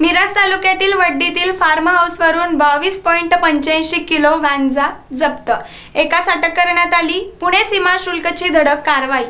मिरज तालुक्यातील वड्डीतील फार्म हाऊसवरून बावीस पॉईंट पंच्याऐंशी किलो गांजा जप्त एकास अटक करण्यात आली पुणे सीमा शुल्कची धडक कारवाई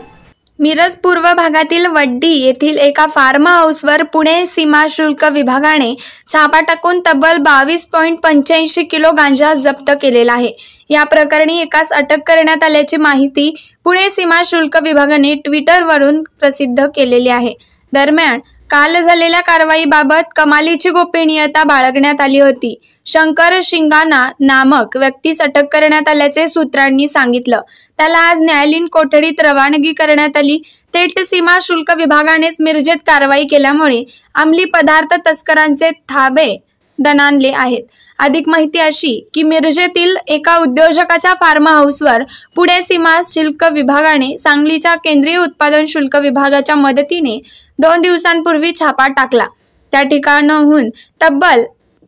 मिरज पूर्व भागातील वड्डी येथील एका फार्म हाऊसवर पुणे सीमा शुल्क विभागाने छापा टाकून तब्बल बावीस पॉईंट पंच्याऐंशी किलो गांजा जप्त केलेला आहे या प्रकरणी एकास अटक करण्यात आल्याची माहिती पुणे सीमा शुल्क विभागाने ट्विटरवरून प्रसिद्ध केलेली आहे दरम्यान काल झालेल्या कारवाईबाबत कमालीची गोपनीयता बाळगण्यात आली होती शंकर शिंगाना नामक व्यक्तीस अटक करण्यात आल्याचे सूत्रांनी सांगितलं त्याला आज न्यायालयीन कोठडीत रवानगी करण्यात आली थेट सीमा शुल्क विभागानेच मिरजेत कारवाई केल्यामुळे अंमली पदार्थ तस्करांचे थाबे दणाणले आहेत अधिक माहिती अशी की मिरजेतील एका उद्योजकाच्या फार्म हाऊसवर पुणे सीमा शुल्क विभागाने सांगलीच्या केंद्रीय उत्पादन शुल्क विभागाच्या मदतीने दोन दिवसांपूर्वी छापा टाकला त्या ठिकाणाहून तब्बल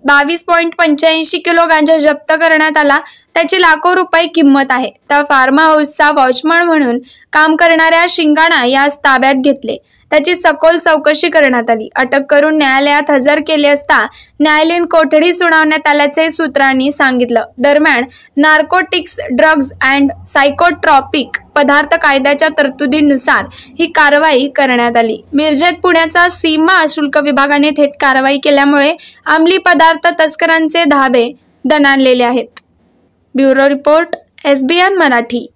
बावीस पॉईंट पंच्याऐंशी किलो गांजा जप्त करण्यात आला त्याची लाखो रुपये किंमत आहे त्या फार्म हाऊसचा वॉचमन म्हणून काम करणाऱ्या शिंगाणा यास ताब्यात घेतले त्याची सखोल चौकशी करण्यात आली अटक करून न्यायालयात हजर केले असता न्यायालयीन कोठडी सुनावण्यात आल्याचे सूत्रांनी सांगितलं दरम्यान नार्कोटिक्स ड्रग्ज अँड सायकोट्रॉपिक पदार्थ कायद्याच्या तरतुदीनुसार ही कारवाई करण्यात आली मिरजेत पुण्याचा सीमा शुल्क विभागाने थेट कारवाई केल्यामुळे अंमली पदार्थ तस्करांचे धाबे दणाणलेले आहेत bureau report S B N Marathi